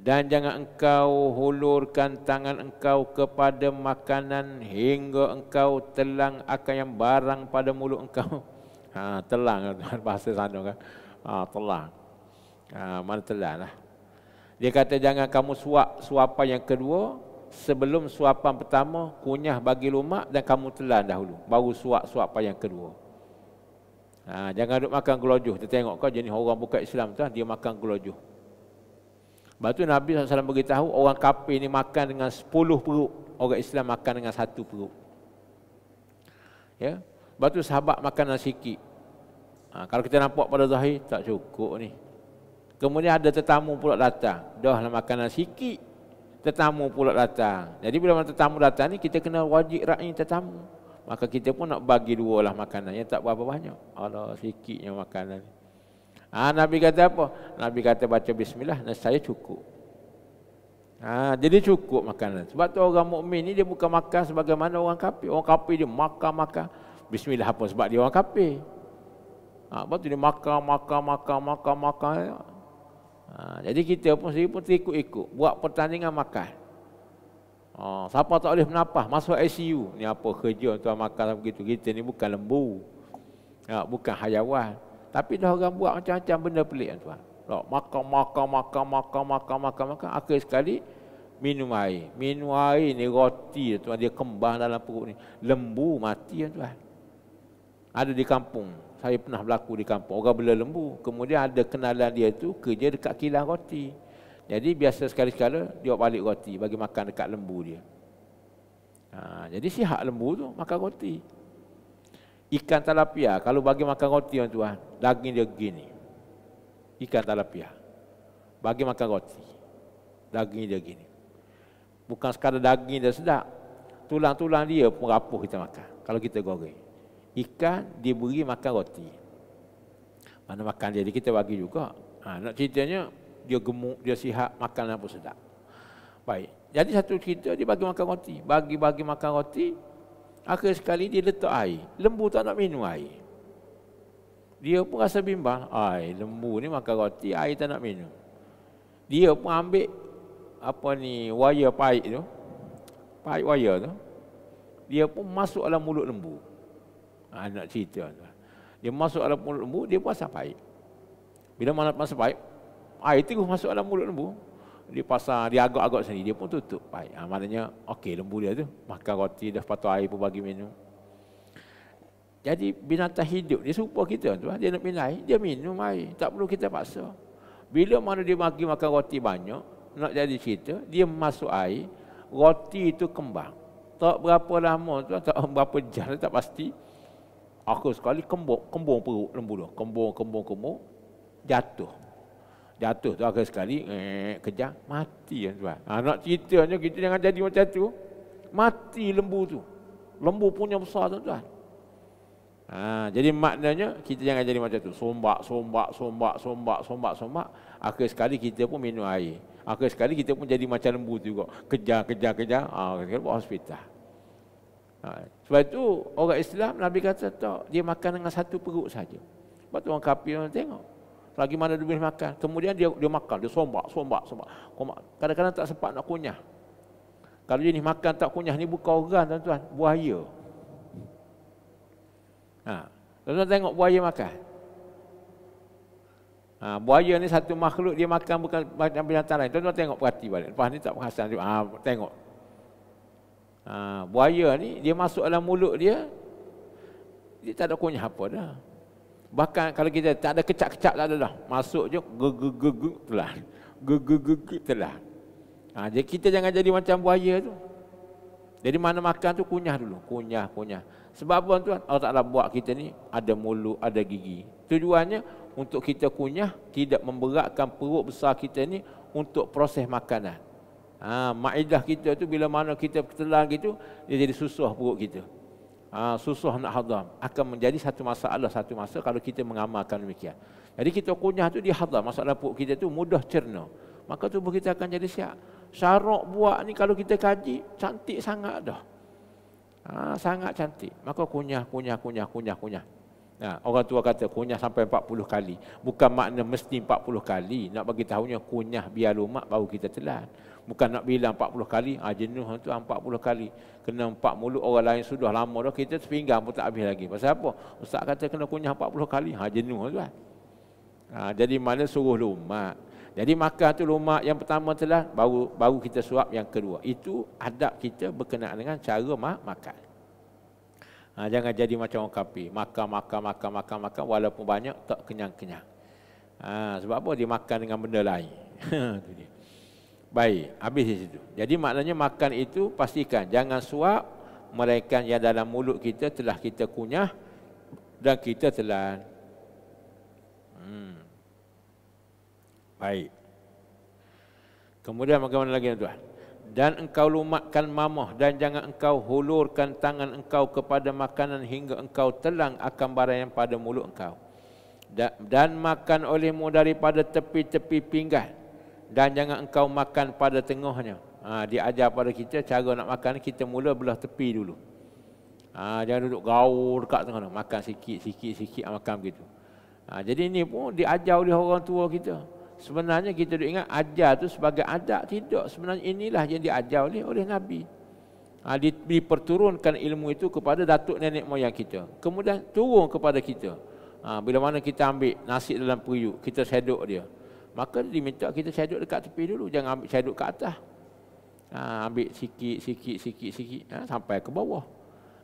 dan jangan engkau hulurkan tangan engkau kepada makanan hingga engkau telang akan yang barang pada mulut engkau <laughs> ha telang lah bahasa sana kan ha telang ha mana lah. dia kata jangan kamu suap suapan yang kedua sebelum suapan pertama kunyah bagi lumak dan kamu telan dahulu baru suap-suapan yang kedua ha, jangan duduk makan gelojoh kita tengok kau jenis orang buka Islam tu ah, dia makan gelojoh Lepas tu Nabi SAW beritahu orang kafir ni makan dengan 10 perut orang Islam makan dengan 1 perut ya Lepas tu sahabat makan dengan sikit ha, kalau kita nampak pada zahir tak cukup ni Kemudian ada tetamu pula datang. Dah lah makanan sikit tetamu pula datang. Jadi bila mana tetamu datang ni kita kena wajib ra'i tetamu. Maka kita pun nak bagi dua lah makanan yang tak berapa banyak. Allah sikitnya makanan Ah Ha, Nabi kata apa? Nabi kata baca bismillah, saya cukup. Ha, jadi cukup makanan. Sebab tu orang mukmin ni dia bukan makan sebagaimana orang kafir. Orang kafir dia makan-makan. Bismillah apa? sebab dia orang kafir. Ha, sebab tu dia makan, makan, makan, makan, makan. makan. Ha, jadi kita pun sendiri pun terikut-ikut. Buat pertandingan makan. Ha, siapa tak boleh menapah, masuk ICU. Ni apa kerja tuan makan gitu Kita ni bukan lembu. Ha, bukan hayawan. Tapi dah orang buat macam-macam benda pelik kan, tuan. Tak, makan, makan, makan, makan, makan, makan, makan. Akhir sekali, minum air. Minum air ni roti tuan. Dia kembang dalam perut ni. Lembu mati kan, tuan. Ada di kampung saya pernah berlaku di kampung orang bela lembu kemudian ada kenalan dia tu kerja dekat kilang roti jadi biasa sekali-kali dia balik roti bagi makan dekat lembu dia ha, jadi si lembu tu makan roti ikan talapia kalau bagi makan roti orang tuan daging dia gini ikan talapia bagi makan roti daging dia gini bukan sekadar daging dia sedap tulang-tulang dia pun rapuh kita makan kalau kita goreng ikan dia beri makan roti. Mana makan Jadi kita bagi juga. Ha, nak ceritanya, dia gemuk, dia sihat, makanan pun sedap. Baik. Jadi satu cerita, dia bagi makan roti. Bagi-bagi makan roti, akhir sekali dia letak air. Lembu tak nak minum air. Dia pun rasa bimbang. Air, lembu ni makan roti, air tak nak minum. Dia pun ambil apa ni wayar paik tu. Paik wire tu. Dia pun masuk dalam mulut lembu. Ha, nak cerita. Dia masuk dalam mulut lembu, dia puasa baik. Bila mana puasa baik, air itu masuk dalam mulut lembu. Dia puasa dia agak-agak sendiri, dia pun tutup baik. Ha, ah, maknanya, okey lembu dia tu makan roti, dah patut air pun bagi minum. Jadi binatang hidup ni serupa kita tu, dia nak minum air, dia minum air, tak perlu kita paksa. Bila mana dia bagi makan roti banyak, nak jadi cerita, dia masuk air, roti itu kembang. Tak berapa lama tuan, tak berapa jam tak pasti. Aku sekali kembung, kembung perut lembu tu. Kembung, kembung, kembung. Jatuh. Jatuh tu aku sekali eh, kejar. Mati kan tuan. Ha, nak ceritanya kita jangan jadi macam tu. Mati lembu tu. Lembu punya besar tu tuan. Ha, jadi maknanya kita jangan jadi macam tu. Sombak, sombak, sombak, sombak, sombak, sombak. Aku sekali kita pun minum air. Aku sekali kita pun jadi macam lembu tu juga. Kejar, kejar, kejar. Ha, ah, kita buat hospital. Ha, sebab itu orang Islam Nabi kata tak, dia makan dengan satu perut saja. Sebab tu orang kafir orang tengok. Lagi mana dia boleh makan. Kemudian dia dia makan, dia sombak, sombak, sombak. Kadang-kadang tak sempat nak kunyah. Kalau dia ni makan tak kunyah ni bukan orang tuan-tuan, buaya. Ha. Tuan-tuan tengok buaya makan. Ha, buaya ni satu makhluk dia makan bukan binatang lain. Tuan-tuan tengok perhati balik. Lepas ni tak perasan. Ha, tengok ha, buaya ni dia masuk dalam mulut dia dia tak ada kunyah apa dah bahkan kalau kita tak ada kecak-kecak tak lah, ada dah masuk je gegegeg telah gegegeg telah ha, jadi kita jangan jadi macam buaya tu jadi mana makan tu kunyah dulu kunyah kunyah sebab apa tuan Allah Taala buat kita ni ada mulut ada gigi tujuannya untuk kita kunyah tidak memberatkan perut besar kita ni untuk proses makanan Ha, maidah kita tu bila mana kita telan gitu dia jadi susah perut kita. Ha, susah nak hadam akan menjadi satu masalah satu masa kalau kita mengamalkan demikian. Jadi kita kunyah tu dia hadam masalah perut kita tu mudah cerna. Maka tubuh kita akan jadi siap. Syarak buat ni kalau kita kaji cantik sangat dah. Ha, sangat cantik. Maka kunyah kunyah kunyah kunyah kunyah. Ha, orang tua kata kunyah sampai 40 kali. Bukan makna mesti 40 kali. Nak bagi tahunya kunyah biar lumak baru kita telan. Bukan nak bilang 40 kali. Ha, jenuh tu 40 ah, kali. Kena empat mulut orang lain sudah lama dah. Kita sepinggang pun tak habis lagi. Pasal apa? Ustaz kata kena kunyah 40 kali. Ha, jenuh tu kan. Ha, jadi mana suruh lumak. Jadi makan tu lumak yang pertama telah baru baru kita suap yang kedua. Itu adab kita berkenaan dengan cara mak makan. Ha, jangan jadi macam orang kapi. Makan, makan, makan, makan, makan. Walaupun banyak, tak kenyang-kenyang. Ha, sebab apa? Dia makan dengan benda lain. Itu <laughs> dia. Baik, habis di situ. Jadi maknanya makan itu pastikan jangan suap mereka yang dalam mulut kita telah kita kunyah dan kita telan. Hmm. Baik. Kemudian bagaimana lagi tuan? Dan engkau lumatkan mamah dan jangan engkau hulurkan tangan engkau kepada makanan hingga engkau telang akan barang yang pada mulut engkau. Dan makan olehmu daripada tepi-tepi pinggan dan jangan engkau makan pada tengahnya. Ha, dia ajar pada kita cara nak makan, kita mula belah tepi dulu. Ha, jangan duduk gaur dekat tengah tengah Makan sikit, sikit, sikit ah, makan begitu. Ha, jadi ini pun diajar oleh orang tua kita. Sebenarnya kita duduk ingat ajar tu sebagai adat. Tidak. Sebenarnya inilah yang diajar oleh oleh Nabi. Ha, diperturunkan ilmu itu kepada datuk nenek moyang kita. Kemudian turun kepada kita. Ha, bila mana kita ambil nasi dalam periuk, kita sedok dia maka diminta kita syaduk dekat tepi dulu jangan ambil syaduk kat atas ha, ambil sikit sikit sikit sikit ha, sampai ke bawah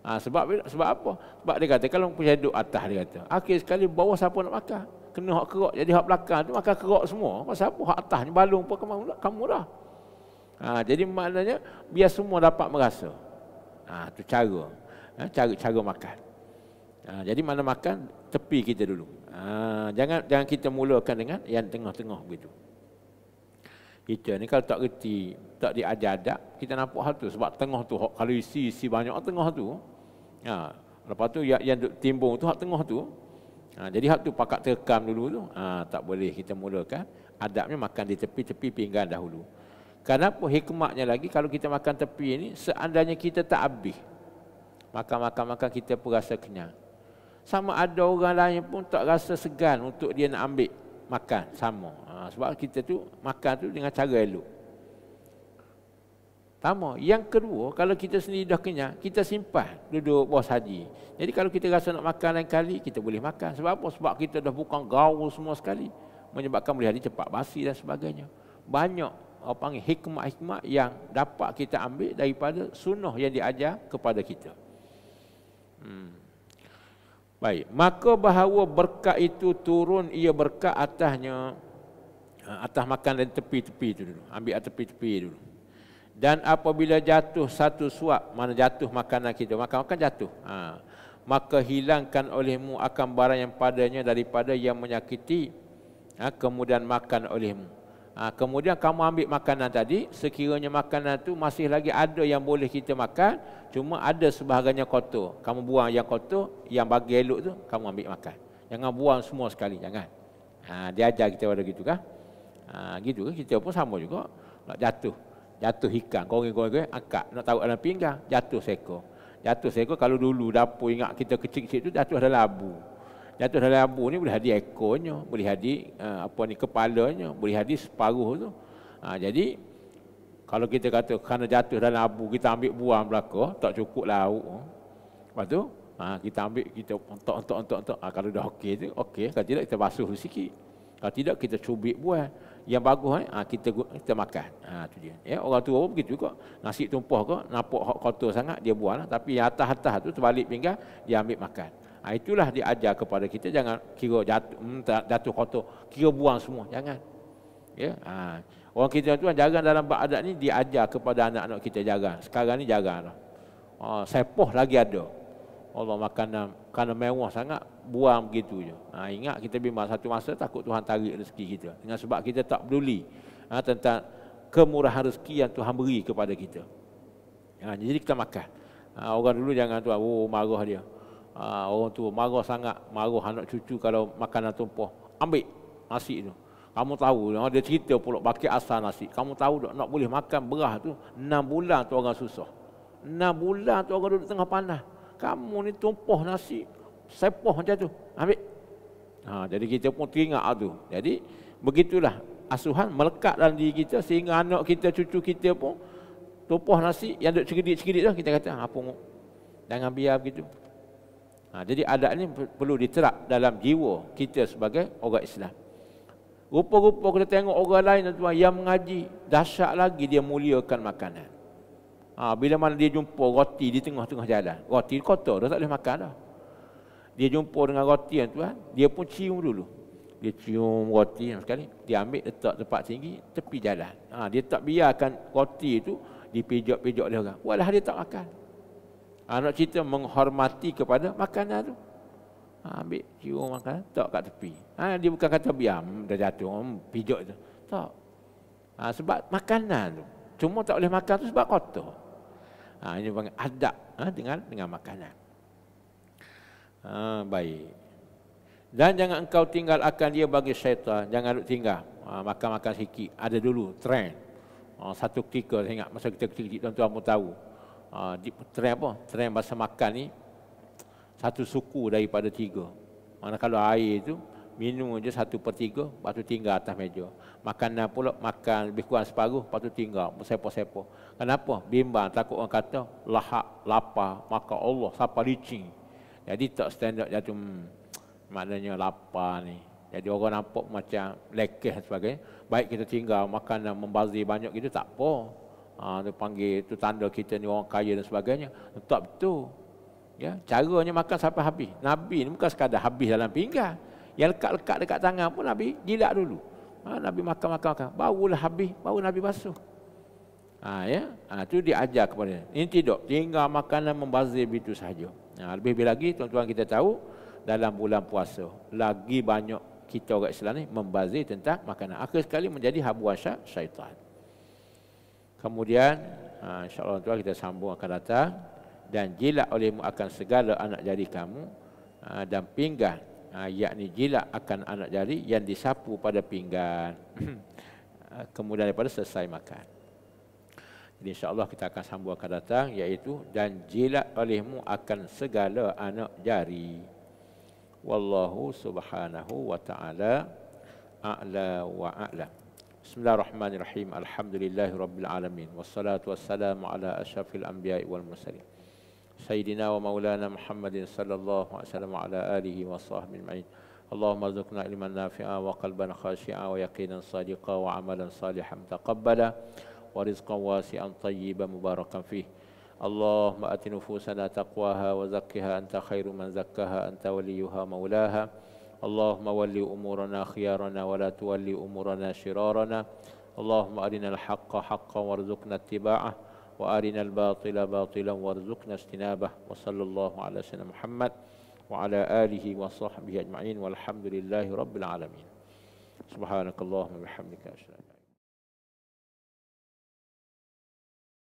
ha, sebab sebab apa sebab dia kata kalau pun syaduk atas dia kata akhir sekali bawah siapa nak makan kena hak kerok jadi hak belakang tu makan kerok semua pasal apa hak atas ni balung pun kamu lah kamu lah ha, jadi maknanya biar semua dapat merasa ha, tu cara ha, cara cara makan Ha, jadi mana makan tepi kita dulu. Ha, jangan jangan kita mulakan dengan yang tengah-tengah begitu. Kita ni kalau tak reti, tak diadap-adap, kita nampak hal tu sebab tengah tu kalau isi isi banyak tengah tu. Ha, lepas tu yang yang timbung tu hak tengah tu. Ha, jadi hak tu pakat terekam dulu tu. Ha, tak boleh kita mulakan adabnya makan di tepi-tepi pinggan dahulu. Kenapa hikmahnya lagi kalau kita makan tepi ini seandainya kita tak habis makan-makan-makan kita perasa rasa kenyang sama ada orang lain pun tak rasa segan untuk dia nak ambil makan sama ha, sebab kita tu makan tu dengan cara elok sama yang kedua kalau kita sendiri dah kenyang kita simpan duduk bos haji jadi kalau kita rasa nak makan lain kali kita boleh makan sebab apa sebab kita dah bukan gaul semua sekali menyebabkan boleh jadi cepat basi dan sebagainya banyak apa panggil hikmah-hikmah yang dapat kita ambil daripada sunnah yang diajar kepada kita hmm. Baik, maka bahawa berkat itu turun ia berkat atasnya ha, atas makan dari tepi-tepi itu dulu. Ambil atas tepi-tepi dulu. Dan apabila jatuh satu suap, mana jatuh makanan kita, makan-makan jatuh. Ha. Maka hilangkan olehmu akan barang yang padanya daripada yang menyakiti. Ha. Kemudian makan olehmu. Ha, kemudian kamu ambil makanan tadi, sekiranya makanan tu masih lagi ada yang boleh kita makan, cuma ada sebahagiannya kotor. Kamu buang yang kotor, yang bagi elok tu kamu ambil makan. Jangan buang semua sekali, jangan. Ha, dia ajar kita pada gitu kan. Ha, gitu kan, kita pun sama juga. Nak jatuh. Jatuh ikan, goreng-goreng, angkat. Nak taruh dalam pinggang, jatuh seekor. Jatuh seekor, kalau dulu dapur ingat kita kecil-kecil tu, jatuh ada labu. Jatuh dalam lampu ni boleh hadir ekornya, boleh hadir eh, apa ni kepalanya, boleh hadir separuh tu. Ha, jadi kalau kita kata kerana jatuh dalam abu kita ambil buang belaka, tak cukup lauk. Lepas tu ha, kita ambil kita entok entok entok entok. Ha, kalau dah okey tu, okey. Kalau tidak kita basuh sikit. Kalau tidak kita cubit buah. Yang bagus eh? ha, kita kita makan. Ha, tu dia. Ya, orang tua pun begitu juga. Nasi tumpah ke, nampak hak kotor sangat dia buanglah. Tapi yang atas-atas tu terbalik pinggang dia ambil makan. Ha, itulah diajar kepada kita jangan kira jatuh, hmm, jatuh kotor, kira buang semua, jangan. Ya. Ha. Orang kita tuan jaga dalam bab adat ni diajar kepada anak-anak kita jaga Sekarang ni jaga dah. Ha, sepoh lagi ada. Allah makan eh, kerana mewah sangat buang begitu je. Ha, ingat kita bimbang satu masa takut Tuhan tarik rezeki kita. Dengan sebab kita tak peduli ha, tentang kemurahan rezeki yang Tuhan beri kepada kita. Ha, jadi kita makan. Ha, orang dulu jangan tuan, oh marah dia. Uh, orang tua marah sangat, marah anak cucu kalau makanan tumpah. Ambil nasi tu. Kamu tahu, dia cerita pulak bakit asal nasi. Kamu tahu tak nak boleh makan beras tu, 6 bulan tu orang susah. 6 bulan tu orang duduk tengah panas. Kamu ni tumpah nasi, sepoh macam tu. Ambil. Ha, jadi kita pun teringat tu. Jadi, begitulah asuhan melekat dalam diri kita sehingga anak kita, cucu kita pun tumpah nasi yang duduk cerdik-cerdik tu, kita kata, apa ha, mu? Jangan biar begitu. Ha, jadi adat ini perlu diterap dalam jiwa kita sebagai orang Islam. Rupa-rupa kita tengok orang lain tuan yang mengaji, dahsyat lagi dia muliakan makanan. Ha, bila mana dia jumpa roti di tengah-tengah jalan. Roti kotor, dah tak boleh makan dah. Dia jumpa dengan roti yang tuan, dia pun cium dulu. Dia cium roti yang sekali, dia ambil letak tempat tinggi, tepi jalan. Ha, dia tak biarkan roti itu dipijak-pijak dia orang. Walah dia tak makan. Anak cerita menghormati kepada makanan tu. Ha, ambil cium makanan, tak kat tepi. Ha, dia bukan kata biam, dah jatuh, hmm, pijak tu. Tak. Ha, sebab makanan tu. Cuma tak boleh makan tu sebab kotor. Ha, ini panggil adab ha, dengan dengan makanan. Ha, baik. Dan jangan engkau tinggal akan dia bagi syaitan. Jangan duduk tinggal. Ha, makan-makan sikit. Ada dulu trend. Ha, satu ketika, saya ingat masa kita kecil-kecil, tuan-tuan pun tahu. Ah, tren apa? Tren bahasa makan ni satu suku daripada tiga. Mana kalau air tu minum je satu per tiga, lepas tu tinggal atas meja. Makanan pula makan lebih kurang separuh, lepas tu tinggal, sepo-sepo. Kenapa? Bimbang, takut orang kata lahak, lapar, maka Allah, sapa licin. Jadi tak stand up jatuh, hmm, maknanya lapar ni. Jadi orang nampak macam lekeh dan sebagainya. Baik kita tinggal makanan membazir banyak gitu, tak apa. Ha, dia panggil itu tanda kita ni orang kaya dan sebagainya. Tak betul. Ya, caranya makan sampai habis. Nabi ni bukan sekadar habis dalam pinggan. Yang lekat-lekat dekat tangan pun Nabi jilat dulu. Ha, Nabi makan makan makan. Barulah habis, baru Nabi basuh. Ha, ya. Ha, tu diajar kepada dia. Ini tidak tinggal makanan membazir begitu sahaja. Ha, lebih lebih lagi tuan-tuan kita tahu dalam bulan puasa lagi banyak kita orang Islam ni membazir tentang makanan. Akhir sekali menjadi habuan syaitan. Kemudian ha, insyaAllah tuan kita sambung akan datang dan jilat olehmu akan segala anak jari kamu ha, dan pinggan ha, yakni jilat akan anak jari yang disapu pada pinggan <clears throat> kemudian daripada selesai makan. Jadi insyaAllah kita akan sambung akan datang iaitu dan jilat olehmu akan segala anak jari. Wallahu subhanahu wa ta'ala a'la wa a'la. Bismillahirrahmanirrahim. Alhamdulillahi rabbil alamin. Wassalatu wassalamu ala asyrafil anbiya'i wal mursalin. Sayyidina wa maulana Muhammadin sallallahu alaihi wasallam ala alihi wa sahbihi ajma'in. Allahumma zidna ilman nafi'an wa qalban khashi'an wa yaqinan shadiqan wa amalan salihan taqabbala wa rizqan wasi'an tayyiban mubarakan fihi. Allahumma atin nufusana taqwaha wa zakkihha anta khairu man zakkaha anta waliyuha maulaha. اللهم ولي أمورنا خيارنا ولا تولي أمورنا شرارنا اللهم أرنا الحق حقا وارزقنا اتباعه وأرنا الباطل باطلا وارزقنا اجتنابه وصلى الله على سيدنا محمد وعلى آله وصحبه أجمعين والحمد لله رب العالمين سبحانك اللهم وبحمدك أشهد أن